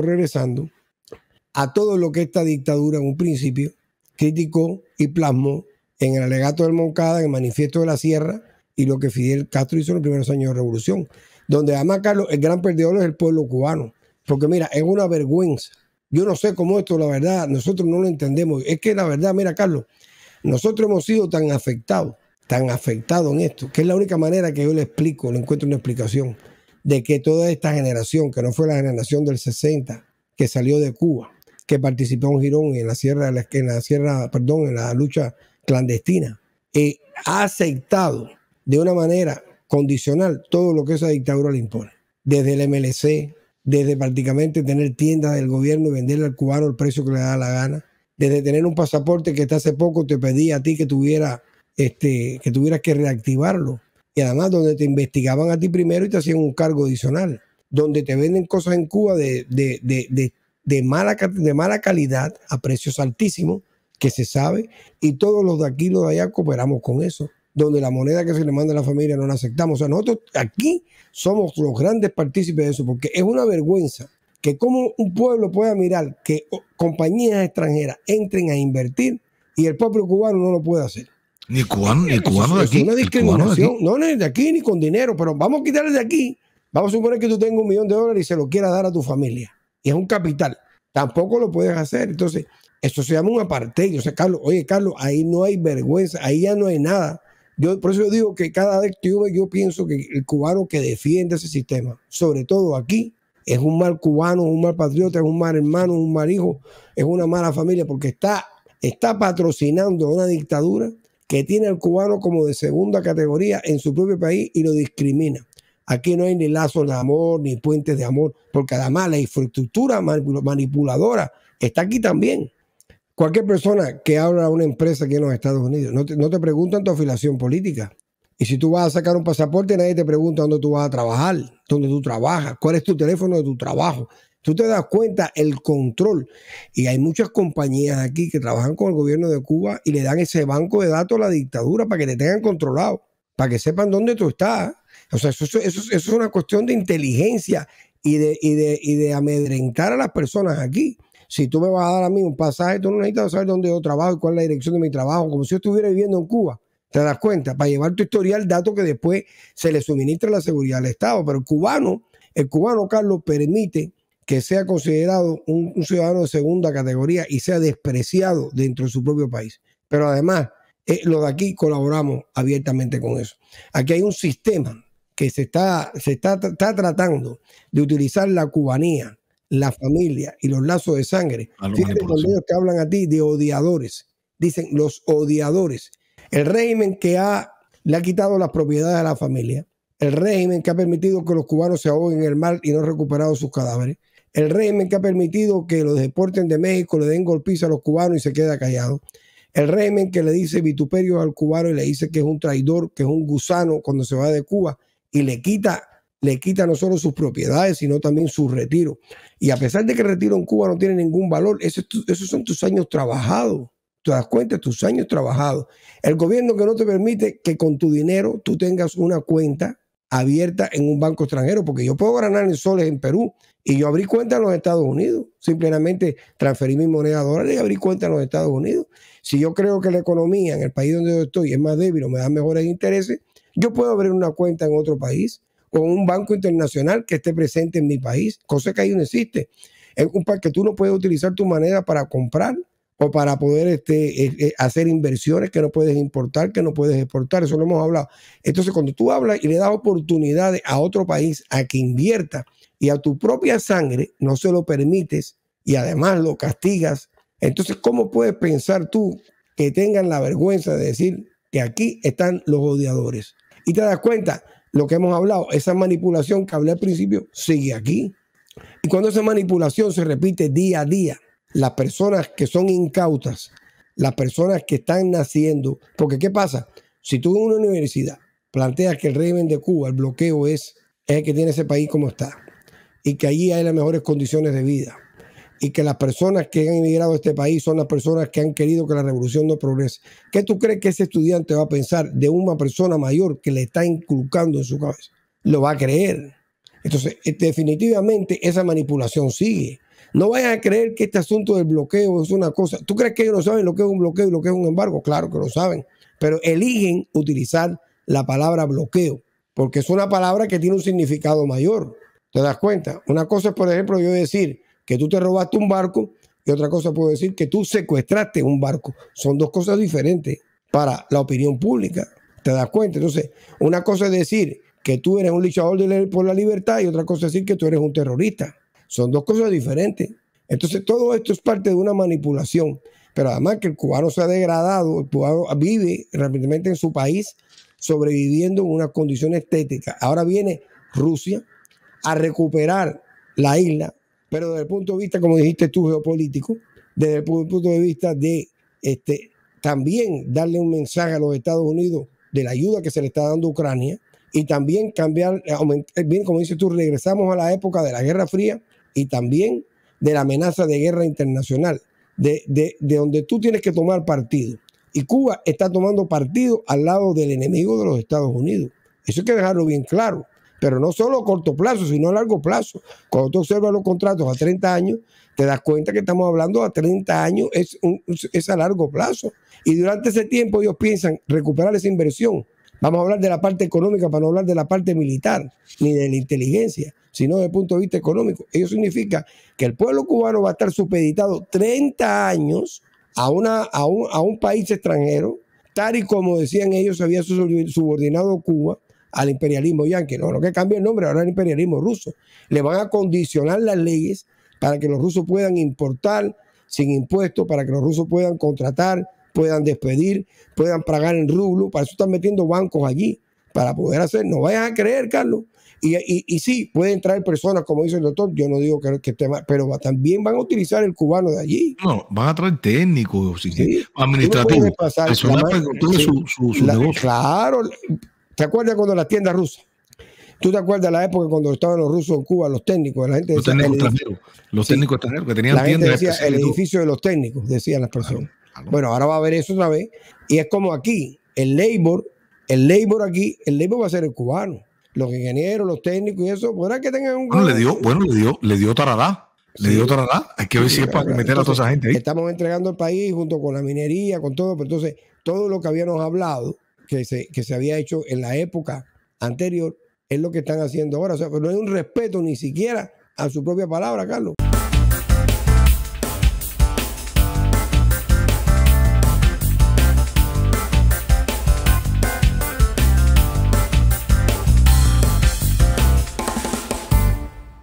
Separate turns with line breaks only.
regresando, a todo lo que esta dictadura en un principio criticó y plasmó en el alegato del Moncada, en el manifiesto de la Sierra y lo que Fidel Castro hizo en los primeros años de revolución, donde además, Carlos, el gran perdedor es el pueblo cubano, porque mira, es una vergüenza. Yo no sé cómo esto, la verdad, nosotros no lo entendemos. Es que la verdad, mira, Carlos, nosotros hemos sido tan afectados, tan afectados en esto, que es la única manera que yo le explico, le encuentro una explicación de que toda esta generación, que no fue la generación del 60, que salió de Cuba, que participó en Girón en la sierra, en la sierra, perdón, en la lucha clandestina, eh, ha aceptado de una manera condicional todo lo que esa dictadura le impone, desde el MLC, desde prácticamente tener tiendas del gobierno y venderle al cubano el precio que le da la gana, desde tener un pasaporte que hasta hace poco te pedía a ti que tuviera este, que tuvieras que reactivarlo y además donde te investigaban a ti primero y te hacían un cargo adicional, donde te venden cosas en Cuba de, mala, de mala calidad a precios altísimos, que se sabe, y todos los de aquí, los de allá, cooperamos con eso, donde la moneda que se le manda a la familia no la aceptamos. O sea, nosotros aquí somos los grandes partícipes de eso, porque es una vergüenza que como un pueblo pueda mirar que compañías extranjeras entren a invertir y el propio cubano no lo puede hacer. Ni cubano, ni cubano de aquí. Es una discriminación. No, de aquí ni con dinero, pero vamos a quitarle de aquí. Vamos a suponer que tú tengas un millón de dólares y se lo quieras dar a tu familia. Y es un capital. Tampoco lo puedes hacer. Entonces, eso se llama un apartheid. O sea, Carlos, oye, Carlos, ahí no hay vergüenza, ahí ya no hay nada. Yo, por eso yo digo que cada vez que yo, pienso que el cubano que defiende ese sistema, sobre todo aquí, es un mal cubano, es un mal patriota, es un mal hermano, es un mal hijo, es una mala familia, porque está, está patrocinando una dictadura que tiene al cubano como de segunda categoría en su propio país y lo discrimina. Aquí no hay ni lazos de amor, ni puentes de amor, porque además la infraestructura manipuladora está aquí también. Cualquier persona que habla a una empresa aquí en los Estados Unidos, no te, no te preguntan tu afiliación política. Y si tú vas a sacar un pasaporte, nadie te pregunta dónde tú vas a trabajar, dónde tú trabajas, cuál es tu teléfono de tu trabajo. Tú te das cuenta el control. Y hay muchas compañías aquí que trabajan con el gobierno de Cuba y le dan ese banco de datos a la dictadura para que te tengan controlado, para que sepan dónde tú estás. O sea, eso, es una cuestión de inteligencia y de, de, amedrentar a las personas aquí. Si tú me vas a dar a mí un pasaje, tú no necesitas saber dónde yo trabajo y cuál es la dirección de mi trabajo, como si yo estuviera viviendo en Cuba. ¿Te das cuenta? Para llevar tu historial, dato que después se le suministra a la seguridad del Estado. Pero el cubano, el cubano, Carlos, permite que sea considerado un, ciudadano de segunda categoría y sea despreciado dentro de su propio país. Pero además, eh, lo de aquí colaboramos abiertamente con eso. Aquí hay un sistema que se está, se está, tratando de utilizar la cubanía, la familia y los lazos de sangre. Fíjate cuando ellos te hablan a ti de odiadores. Dicen los odiadores. El régimen que ha, le ha quitado las propiedades a la familia, el régimen que ha permitido que los cubanos se ahoguen en el mar y no han recuperado sus cadáveres, el régimen que ha permitido que los deporten de México, le den golpiza a los cubanos y se queda callado. El régimen que le dice vituperio al cubano y le dice que es un traidor, que es un gusano cuando se va de Cuba y le quita, le quita no solo sus propiedades, sino también su retiro. Y a pesar de que el retiro en Cuba no tiene ningún valor, esos, esos son tus años trabajados. Te das cuenta, tus años trabajados. El gobierno que no te permite que con tu dinero tú tengas una cuenta abierta en un banco extranjero, porque yo puedo ganar en soles en Perú y yo abrí cuenta en los Estados Unidos. Simplemente transferí mi moneda a dólares y abrí cuenta en los Estados Unidos. Si yo creo que la economía en el país donde yo estoy es más débil o me da mejores intereses, yo puedo abrir una cuenta en otro país con un banco internacional que esté presente en mi país, cosa que ahí no existe. Es un país que tú no puedes utilizar tu moneda para comprar o para poder este, eh, eh, hacer inversiones que no puedes importar, que no puedes exportar. Eso lo hemos hablado. Entonces, cuando tú hablas y le das oportunidades a otro país a que invierta y a tu propia sangre no se lo permites y además lo castigas, entonces, ¿cómo puedes pensar tú que tengan la vergüenza de decir que aquí están los odiadores? Y te das cuenta, lo que hemos hablado, esa manipulación que hablé al principio, sigue aquí. Y cuando esa manipulación se repite día a día, las personas que son incautas, las personas que están naciendo, porque ¿qué pasa? Si tú en una universidad planteas que el régimen de Cuba, el bloqueo es, el que tiene ese país como está, y que allí hay las mejores condiciones de vida, y que las personas que han emigrado a este país son las personas que han querido que la revolución no progrese. ¿Qué tú crees que ese estudiante va a pensar de una persona mayor que le está inculcando en su cabeza? Lo va a creer. Entonces, eh, definitivamente esa manipulación sigue. No vayan a creer que este asunto del bloqueo es una cosa. ¿Tú crees que ellos no saben lo que es un bloqueo y lo que es un embargo? Claro que lo saben, pero eligen utilizar la palabra bloqueo, porque es una palabra que tiene un significado mayor. ¿Te das cuenta? Una cosa es, por ejemplo, yo decir que tú te robaste un barco y otra cosa puedo decir que tú secuestraste un barco. Son dos cosas diferentes para la opinión pública. ¿Te das cuenta? Entonces, una cosa es decir que tú eres un luchador de, por la libertad y otra cosa es decir que tú eres un terrorista. Son dos cosas diferentes. Entonces todo esto es parte de una manipulación. Pero además que el cubano se ha degradado, el cubano vive rápidamente en su país sobreviviendo en unas condiciones estéticas. Ahora viene Rusia a recuperar la isla, pero desde el punto de vista, como dijiste tú, geopolítico, desde el punto de vista de este, también darle un mensaje a los Estados Unidos de la ayuda que se le está dando a Ucrania, y también cambiar, eh, eh, bien como dices tú, regresamos a la época de la Guerra Fría y también de la amenaza de guerra internacional, de, donde tú tienes que tomar partido. Y Cuba está tomando partido al lado del enemigo de los Estados Unidos. Eso hay que dejarlo bien claro. Pero no solo a corto plazo, sino a largo plazo. Cuando tú observas los contratos a 30 años, te das cuenta que estamos hablando a 30 años, es, un, es a largo plazo. Y durante ese tiempo ellos piensan recuperar esa inversión Vamos a hablar de la parte económica para no hablar de la parte militar ni de la inteligencia, sino desde el punto de vista económico. Eso significa que el pueblo cubano va a estar supeditado 30 años a, una, a, un, país extranjero, tal y como decían ellos, había subordinado Cuba al imperialismo yanqui. No, no que cambie el nombre, ahora el imperialismo ruso. Le van a condicionar las leyes para que los rusos puedan importar sin impuestos, para que los rusos puedan contratar puedan despedir, puedan pagar en rublo. Para eso están metiendo bancos allí, para poder hacer. No vayan a creer, Carlos. Y, y, sí, pueden traer personas, como dice el doctor, yo no digo que, que esté mal, pero también van a utilizar el cubano de allí. No, van a traer técnicos, administrativos. Claro, ¿te acuerdas cuando las tiendas rusas? ¿Tú te acuerdas la época cuando estaban los rusos en Cuba, los técnicos? La gente los técnicos extranjeros, los técnicos extranjeros que tenían tiendas. el edificio de los técnicos, decían las personas. Bueno, ahora va a haber eso otra vez. Y es como aquí, el labor, el labor aquí, el labor va a ser el cubano. Los ingenieros, los técnicos y eso, podrá que tengan un... Bueno, le dio, bueno, le dio, le dio tarará. Le dio Hay que ver si es para meter a toda esa gente ahí. Estamos entregando al país junto con la minería, con todo, pero entonces todo lo que habíamos hablado, que se, que se había hecho en la época anterior, es lo que están haciendo ahora. O sea, no hay un respeto ni siquiera a su propia palabra, Carlos.